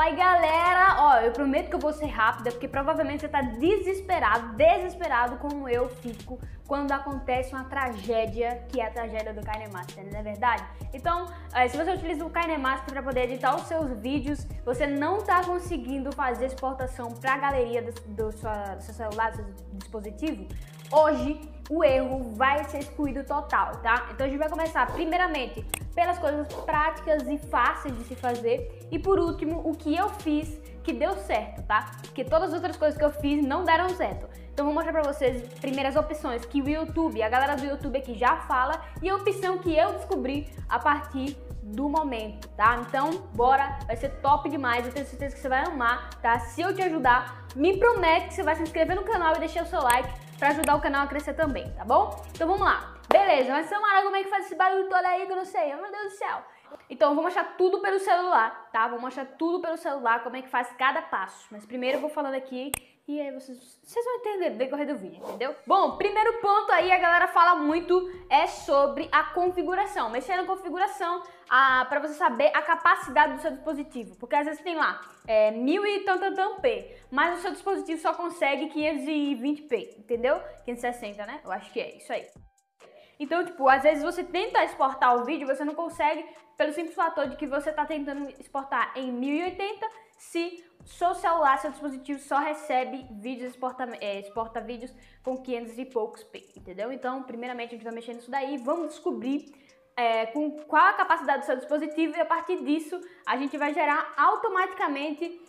Oi, galera! Ó, eu prometo que eu vou ser rápida, porque provavelmente você tá desesperado, desesperado como eu fico quando acontece uma tragédia, que é a tragédia do KineMaster, não é verdade? Então, eh, se você utiliza o KineMaster para poder editar os seus vídeos, você não tá conseguindo fazer exportação para a galeria do, do, sua, do seu celular, do seu dispositivo, hoje o erro vai ser excluído total, tá? Então a gente vai começar primeiramente pelas coisas práticas e fáceis de se fazer e por último o que eu fiz que deu certo, tá? Porque todas as outras coisas que eu fiz não deram certo. Então vou mostrar pra vocês primeiras opções que o YouTube, a galera do YouTube aqui já fala e a opção que eu descobri a partir do momento, tá? Então, bora, vai ser top demais, eu tenho certeza que você vai amar, tá? Se eu te ajudar, me promete que você vai se inscrever no canal e deixar o seu like para ajudar o canal a crescer também, tá bom? Então vamos lá. Beleza, mas Samara, como é que faz esse barulho todo aí que eu não sei? Meu Deus do céu. Então, vou mostrar tudo pelo celular, tá? Vou mostrar tudo pelo celular, como é que faz cada passo. Mas primeiro eu vou falando aqui e aí vocês, vocês vão entender no decorrer do vídeo, entendeu? Bom, primeiro ponto aí a galera fala muito é sobre a configuração. Mexer na configuração a para você saber a capacidade do seu dispositivo. Porque às vezes tem lá é, mil e tantantam p, mas o seu dispositivo só consegue 520p, entendeu? 560, né? Eu acho que é isso aí. Então, tipo, às vezes você tenta exportar o vídeo, você não consegue pelo simples fator de que você está tentando exportar em 1080 se seu celular, seu dispositivo só recebe vídeos, exporta, é, exporta vídeos com 500 e poucos p, entendeu? Então, primeiramente a gente vai mexer nisso daí, vamos descobrir é, com qual a capacidade do seu dispositivo e a partir disso a gente vai gerar automaticamente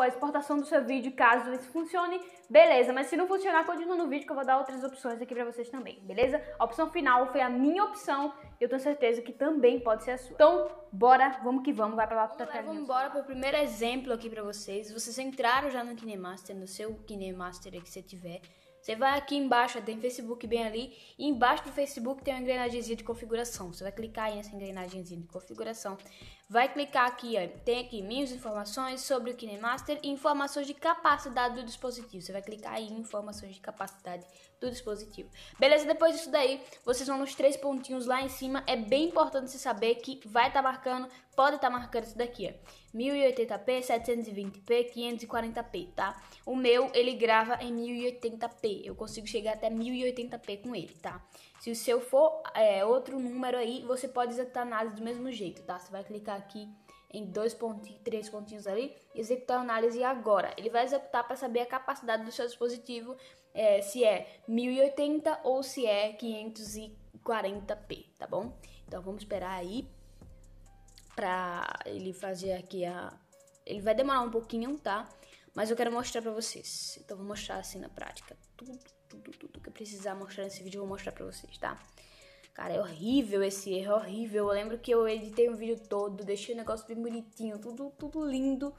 a exportação do seu vídeo, caso isso funcione, beleza. Mas se não funcionar, continua no vídeo que eu vou dar outras opções aqui pra vocês também, beleza? A opção final foi a minha opção e eu tenho certeza que também pode ser a sua. Então, bora, vamos que vamos, vai pra lá pro Vamos, lá, vamos embora pro primeiro exemplo aqui pra vocês. Vocês entraram já no KineMaster, no seu KineMaster que você tiver. Você vai aqui embaixo, tem Facebook bem ali, e embaixo do Facebook tem uma engrenagem de configuração. Você vai clicar aí nessa engrenagem de configuração, Vai clicar aqui, ó, tem aqui minhas informações sobre o KineMaster e informações de capacidade do dispositivo. Você vai clicar aí em informações de capacidade do dispositivo. Beleza? Depois disso daí, vocês vão nos três pontinhos lá em cima. É bem importante você saber que vai estar tá marcando, pode estar tá marcando isso daqui, ó. 1080p, 720p, 540p, tá? O meu, ele grava em 1080p. Eu consigo chegar até 1080p com ele, tá? Se o seu for é, outro número aí, você pode executar análise do mesmo jeito, tá? Você vai clicar aqui em dois pontinhos, três pontinhos ali, executar a análise agora. Ele vai executar para saber a capacidade do seu dispositivo, é, se é 1080 ou se é 540p, tá bom? Então vamos esperar aí para ele fazer aqui a. Ele vai demorar um pouquinho, tá? Mas eu quero mostrar para vocês. Então vou mostrar assim na prática tudo tudo, tudo que eu precisar mostrar nesse vídeo, eu vou mostrar pra vocês, tá? Cara, é horrível esse erro, é horrível. Eu lembro que eu editei um vídeo todo, deixei o negócio bem bonitinho, tudo, tudo lindo.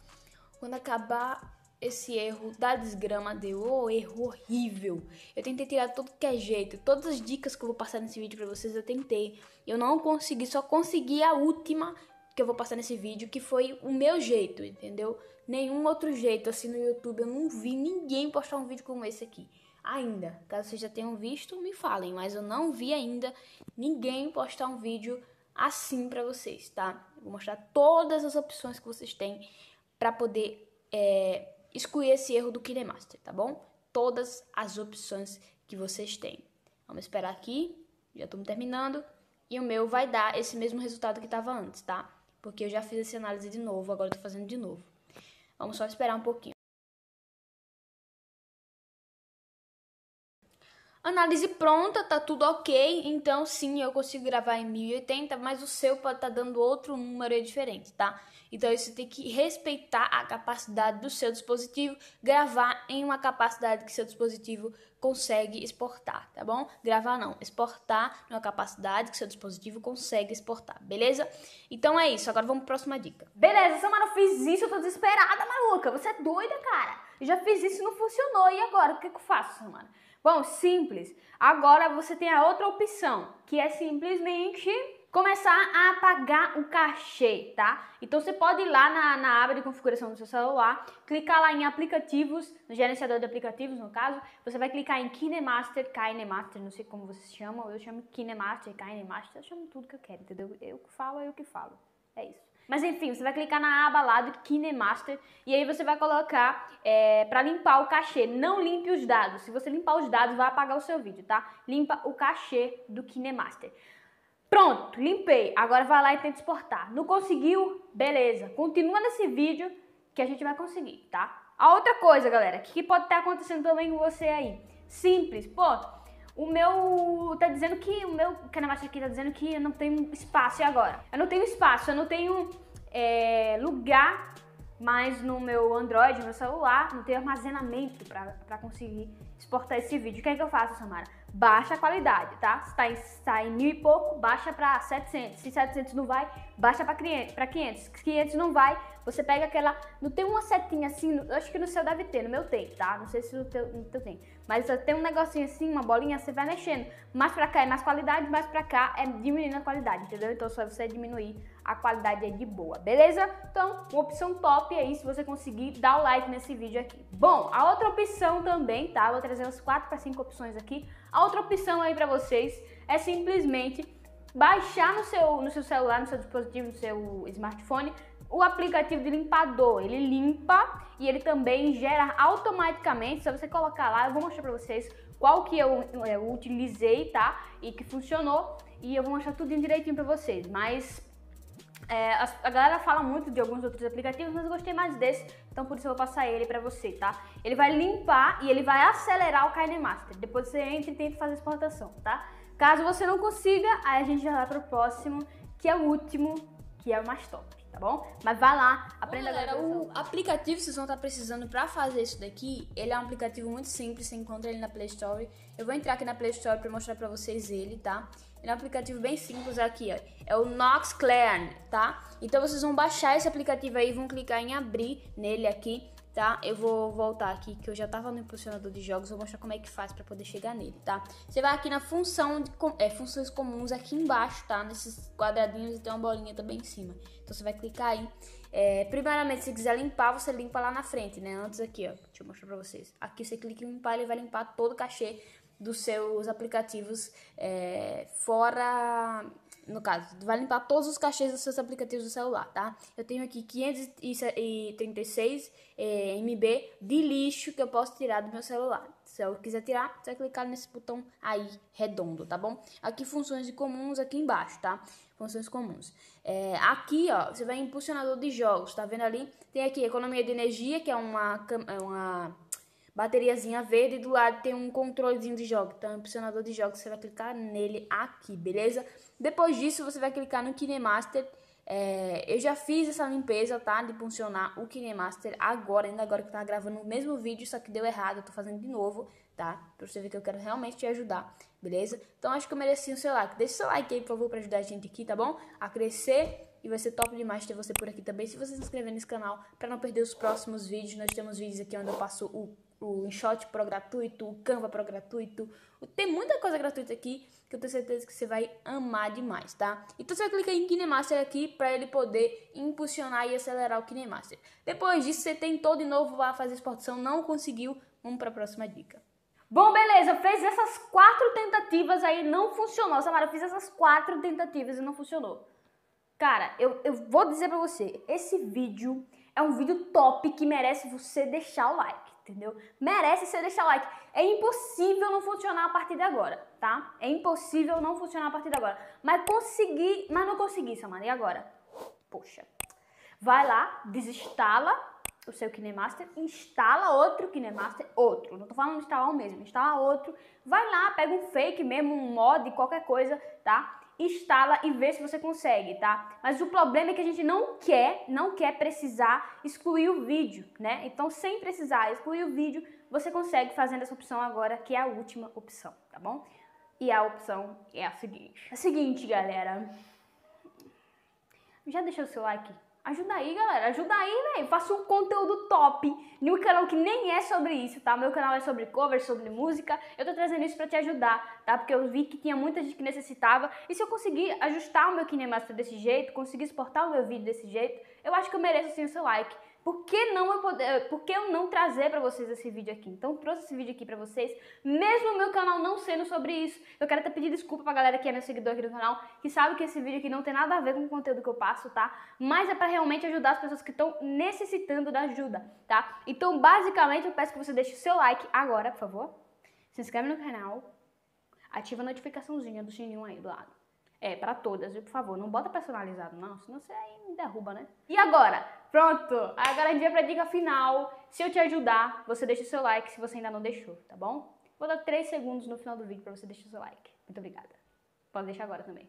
Quando acabar esse erro da desgrama deu, oh, erro horrível. Eu tentei tirar tudo que é jeito, todas as dicas que eu vou passar nesse vídeo pra vocês eu tentei. Eu não consegui, só consegui a última que eu vou passar nesse vídeo, que foi o meu jeito, entendeu? Nenhum outro jeito, assim, no YouTube eu não vi ninguém postar um vídeo como esse aqui ainda. Caso vocês já tenham visto, me falem, mas eu não vi ainda ninguém postar um vídeo assim para vocês, tá? Vou mostrar todas as opções que vocês têm para poder é, excluir esse erro do KineMaster, tá bom? Todas as opções que vocês têm. Vamos esperar aqui, já estamos terminando, e o meu vai dar esse mesmo resultado que estava antes, tá? Porque eu já fiz essa análise de novo, agora estou fazendo de novo. Vamos só esperar um pouquinho. Análise pronta, tá tudo ok, então sim, eu consigo gravar em 1080, mas o seu pode estar tá dando outro número diferente, tá? Então você tem que respeitar a capacidade do seu dispositivo, gravar em uma capacidade que seu dispositivo consegue exportar, tá bom? Gravar não, exportar numa capacidade que seu dispositivo consegue exportar, beleza? Então é isso, agora vamos para a próxima dica. Beleza, Samara, eu fiz isso, eu tô desesperada, maluca, você é doida, cara já fiz isso e não funcionou, e agora? O que, que eu faço, mano? Bom, simples. Agora você tem a outra opção, que é simplesmente começar a apagar o cachê, tá? Então você pode ir lá na, na aba de configuração do seu celular, clicar lá em aplicativos, no gerenciador de aplicativos no caso, você vai clicar em KineMaster, KineMaster, não sei como vocês chamam, eu chamo KineMaster, KineMaster, eu chamo tudo que eu quero, entendeu? Eu que falo, é eu que falo. É isso. Mas enfim, você vai clicar na aba lá do KineMaster e aí você vai colocar é, para limpar o cachê. Não limpe os dados. Se você limpar os dados, vai apagar o seu vídeo, tá? Limpa o cachê do KineMaster. Pronto, limpei. Agora vai lá e tenta exportar. Não conseguiu? Beleza. Continua nesse vídeo que a gente vai conseguir, tá? A outra coisa, galera, que pode estar acontecendo também com você aí. Simples, pô, o meu tá dizendo que o meu Kanemachi aqui tá dizendo que eu não tenho espaço e agora. Eu não tenho espaço, eu não tenho é, lugar mais no meu Android, no meu celular, não tenho armazenamento para conseguir exportar esse vídeo. O que é que eu faço, Samara? Baixa a qualidade, tá? Se tá em, tá em mil e pouco, baixa para 700. Se 700 não vai, baixa para 500. 500 não vai, você pega aquela. Não tem uma setinha assim, Eu acho que no seu deve ter, no meu tem, tá? Não sei se no teu, no teu tem. Mas ah, tem um negocinho assim, uma bolinha, você vai mexendo. Mais para cá é mais qualidade, mais para cá é diminuindo a qualidade, entendeu? Então só você diminuir a qualidade é de boa, beleza? Então, uma opção top aí, se você conseguir, dá o like nesse vídeo aqui. Bom, a outra opção também, tá? Vou trazer umas 4 para 5 opções aqui. A outra opção aí para vocês é simplesmente baixar no seu, no seu celular, no seu dispositivo, no seu smartphone, o aplicativo de limpador. Ele limpa e ele também gera automaticamente. Se você colocar lá, eu vou mostrar pra vocês qual que eu, eu utilizei, tá? E que funcionou. E eu vou mostrar tudo direitinho pra vocês. Mas é, a, a, galera fala muito de alguns outros aplicativos, mas eu gostei mais desse, então por isso eu vou passar ele pra você, tá? Ele vai limpar e ele vai acelerar o master Depois você entra e tenta fazer a exportação, tá? Caso você não consiga, aí a gente já vai pro próximo, que é o último, que é o mais top, tá bom? Mas vai lá, aprenda bom, galera, o aplicativo que vocês vão estar precisando para fazer isso daqui, ele é um aplicativo muito simples, você encontra ele na Play Store. Eu vou entrar aqui na Play Store para mostrar para vocês ele, tá? Ele é um aplicativo bem simples aqui, ó. É o Nox Clan, tá? Então vocês vão baixar esse aplicativo aí, vão clicar em abrir nele aqui tá? Eu vou voltar aqui que eu já tava no impulsionador de jogos, vou mostrar como é que faz para poder chegar nele, tá? Você vai aqui na função de é, funções comuns aqui embaixo, tá? Nesses quadradinhos e tem uma bolinha também em cima. Então você vai clicar aí. É, primeiramente, se quiser limpar, você limpa lá na frente, né? Antes aqui, ó. Deixa eu mostrar pra vocês. Aqui você clica em limpar, ele vai limpar todo o cachê dos seus aplicativos é, fora no caso, vai limpar todos os cachês dos seus aplicativos do celular, tá? Eu tenho aqui 536 eh, MB de lixo que eu posso tirar do meu celular. Se eu quiser tirar, você vai clicar nesse botão aí redondo, tá bom? Aqui funções comuns aqui embaixo, tá? Funções comuns. É, aqui, ó, você vai em impulsionador de jogos, tá vendo ali? Tem aqui economia de energia, que é uma, é uma bateriazinha verde e do lado tem um controlezinho de jogo. Então, um impulsionador de jogos, você vai clicar nele aqui, beleza? Depois disso, você vai clicar no KineMaster. É, eu já fiz essa limpeza, tá? De funcionar o KineMaster agora, ainda agora que eu tava gravando o mesmo vídeo, só que deu errado, eu tô fazendo de novo, tá? Pra você ver que eu quero realmente te ajudar, beleza? Então acho que eu mereci o seu like. Deixa o seu like aí, por favor, pra ajudar a gente aqui, tá bom? A crescer e vai ser top demais ter você por aqui também. Se você se inscrever nesse canal pra não perder os próximos vídeos, nós temos vídeos aqui onde eu passo o o InShot Pro gratuito, o Canva Pro gratuito. Tem muita coisa gratuita aqui que eu tenho certeza que você vai amar demais, tá? Então você clica em KineMaster aqui para ele poder impulsionar e acelerar o KineMaster. Depois disso, você tentou de novo a fazer exportação, não conseguiu. Vamos para a próxima dica. Bom, beleza, fez essas quatro tentativas aí, não funcionou. Samara, eu fiz essas quatro tentativas e não funcionou. Cara, eu, eu vou dizer pra você, esse vídeo é um vídeo top que merece você deixar o like, entendeu? Merece você deixar like. É impossível não funcionar a partir de agora, tá? É impossível não funcionar a partir de agora. Mas consegui, mas não consegui, Samara. E agora? Poxa. Vai lá, desinstala o seu KineMaster, instala outro KineMaster, outro. Não tô falando de instalar o mesmo, instala outro. Vai lá, pega um fake mesmo, um mod, qualquer coisa, tá? instala e vê se você consegue, tá? Mas o problema é que a gente não quer, não quer precisar excluir o vídeo, né? Então, sem precisar excluir o vídeo, você consegue fazendo essa opção agora, que é a última opção, tá bom? E a opção é a seguinte. É a seguinte, galera. Já deixou o seu like? Ajuda aí, galera. Ajuda aí, velho. Faça um conteúdo top no canal que nem é sobre isso, tá? Meu canal é sobre covers, sobre música. Eu tô trazendo isso pra te ajudar, tá? Porque eu vi que tinha muita gente que necessitava. E se eu conseguir ajustar o meu Kinemaster desse jeito, conseguir exportar o meu vídeo desse jeito, eu acho que eu mereço sim o seu like por que não eu poder, por que eu não trazer para vocês esse vídeo aqui? Então trouxe esse vídeo aqui para vocês, mesmo o meu canal não sendo sobre isso. Eu quero até pedir desculpa pra galera que é meu seguidor aqui do canal, que sabe que esse vídeo aqui não tem nada a ver com o conteúdo que eu passo, tá? Mas é para realmente ajudar as pessoas que estão necessitando da ajuda, tá? Então, basicamente, eu peço que você deixe o seu like agora, por favor. Se inscreve no canal, ativa a notificaçãozinha do sininho aí do lado. É, para todas, viu? Por favor, não bota personalizado, não, senão você aí me derruba, né? E agora? Pronto! Agora a gente vai pra dica final. Se eu te ajudar, você deixa o seu like se você ainda não deixou, tá bom? Vou dar 3 segundos no final do vídeo para você deixar o seu like. Muito obrigada. Pode deixar agora também.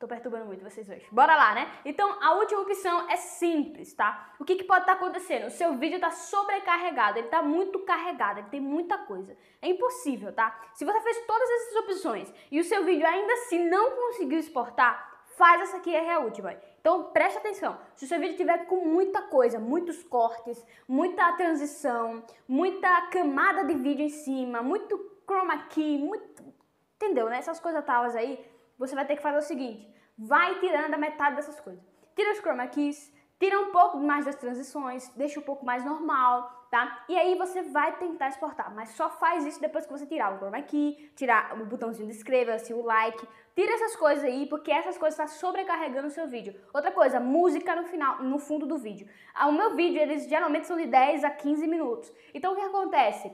Tô perturbando muito vocês hoje. Bora lá, né? Então, a última opção é simples, tá? O que, que pode estar tá acontecendo? O seu vídeo tá sobrecarregado, ele tá muito carregado, ele tem muita coisa. É impossível, tá? Se você fez todas essas opções e o seu vídeo ainda assim não conseguiu exportar, faz essa aqui, é a última. Então, preste atenção. Se o seu vídeo tiver com muita coisa, muitos cortes, muita transição, muita camada de vídeo em cima, muito chroma key, muito... Entendeu, né? Essas coisas talas aí você vai ter que fazer o seguinte, vai tirando a metade dessas coisas. Tira os chroma keys, tira um pouco mais das transições, deixa um pouco mais normal, tá? E aí você vai tentar exportar, mas só faz isso depois que você tirar o chroma key, tirar o botãozinho de inscreva-se, o like, tira essas coisas aí, porque essas coisas estão tá sobrecarregando o seu vídeo. Outra coisa, música no final, no fundo do vídeo. Ah, o meu vídeo, eles geralmente são de 10 a 15 minutos. Então o que acontece?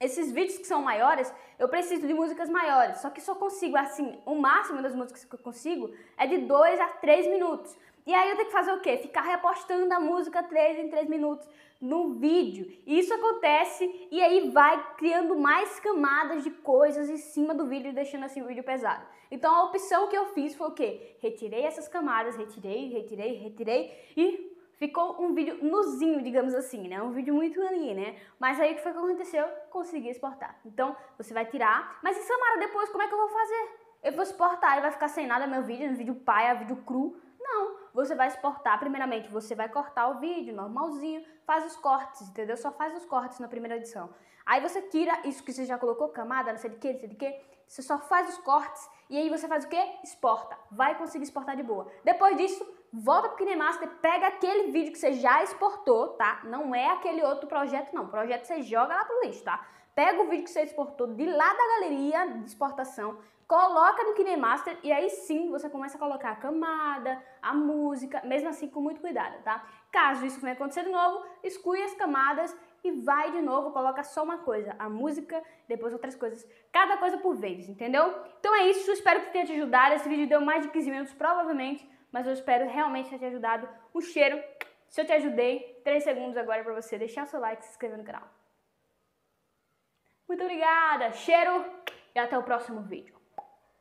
esses vídeos que são maiores, eu preciso de músicas maiores. Só que só consigo, assim, o máximo das músicas que eu consigo é de 2 a 3 minutos. E aí eu tenho que fazer o quê? Ficar repostando a música 3 em 3 minutos no vídeo. E isso acontece e aí vai criando mais camadas de coisas em cima do vídeo, deixando assim o vídeo pesado. Então a opção que eu fiz foi o quê? Retirei essas camadas, retirei, retirei, retirei e ficou um vídeo nuzinho, digamos assim, né? Um vídeo muito ali, né? Mas aí o que foi que aconteceu? Consegui exportar. Então, você vai tirar. Mas e Samara, depois como é que eu vou fazer? Eu vou exportar e vai ficar sem nada meu vídeo, No vídeo pai, a vídeo cru. Não, você vai exportar, primeiramente, você vai cortar o vídeo, normalzinho, faz os cortes, entendeu? Só faz os cortes na primeira edição. Aí você tira isso que você já colocou, camada, não sei de que, não sei de que, você só faz os cortes e aí você faz o quê? Exporta. Vai conseguir exportar de boa. Depois disso, volta pro KineMaster, pega aquele vídeo que você já exportou, tá? Não é aquele outro projeto, não. O projeto você joga lá pro lixo, tá? Pega o vídeo que você exportou de lá da galeria de exportação, coloca no KineMaster e aí sim você começa a colocar a camada, a música, mesmo assim com muito cuidado, tá? Caso isso venha acontecer de novo, exclui as camadas e vai de novo, coloca só uma coisa, a música, depois outras coisas, cada coisa por vez, entendeu? Então é isso, espero que tenha te ajudado, esse vídeo deu mais de 15 minutos provavelmente, mas eu espero realmente ter te ajudado. Um cheiro. Se eu te ajudei, 3 segundos agora para você deixar o seu like e se inscrever no canal. Muito obrigada, cheiro e até o próximo vídeo.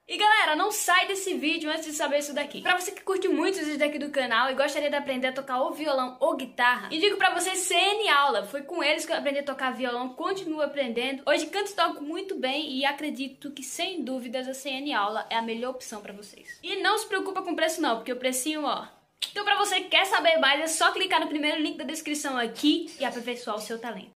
E galera, não sai desse vídeo antes de saber isso daqui. Pra você que curte muito os vídeos daqui do canal e gostaria de aprender a tocar ou violão ou guitarra, e digo pra vocês, CN Aula, foi com eles que eu aprendi a tocar violão, continuo aprendendo. Hoje canto e toco muito bem e acredito que, sem dúvidas, a CN Aula é a melhor opção pra vocês. E não se preocupa com o preço não, porque o precinho, ó... Então pra você que quer saber mais, é só clicar no primeiro link da descrição aqui e aperfeiçoar o seu talento.